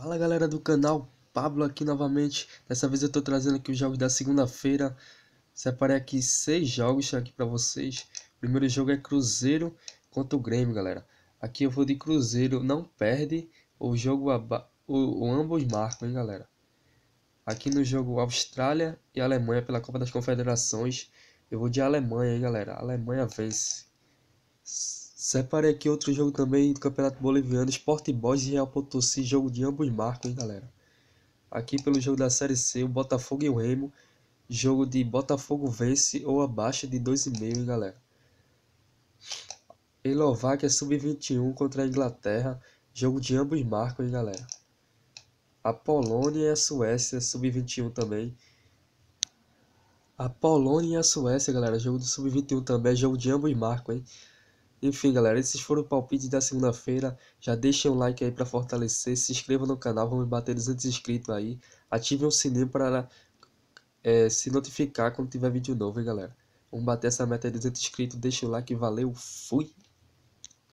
Fala galera do canal, Pablo aqui novamente. Dessa vez eu tô trazendo aqui os jogos da segunda-feira. Separei aqui seis jogos aqui para vocês. O primeiro jogo é Cruzeiro contra o Grêmio, galera. Aqui eu vou de Cruzeiro, não perde o jogo aba... o, o ambos marcam, hein, galera. Aqui no jogo Austrália e Alemanha pela Copa das Confederações, eu vou de Alemanha, hein, galera. A Alemanha vence. Separei aqui outro jogo também do Campeonato Boliviano, Sport Boys e Real Potosí, jogo de ambos marcos hein, galera. Aqui pelo jogo da Série C, o Botafogo e o Remo, jogo de Botafogo vence ou abaixa de 2,5, hein, galera. Eslováquia sub-21 contra a Inglaterra, jogo de ambos marcos hein, galera. A Polônia e a Suécia, sub-21 também. A Polônia e a Suécia, galera, jogo do sub-21 também, jogo de ambos marcos hein. Enfim, galera, esses foram os palpites da segunda-feira. Já deixem um like aí para fortalecer, se inscreva no canal, vamos bater 200 inscritos aí. Ativem o sininho para é, se notificar quando tiver vídeo novo, hein, galera. Vamos bater essa meta de 200 inscritos, deixa um like, valeu, fui!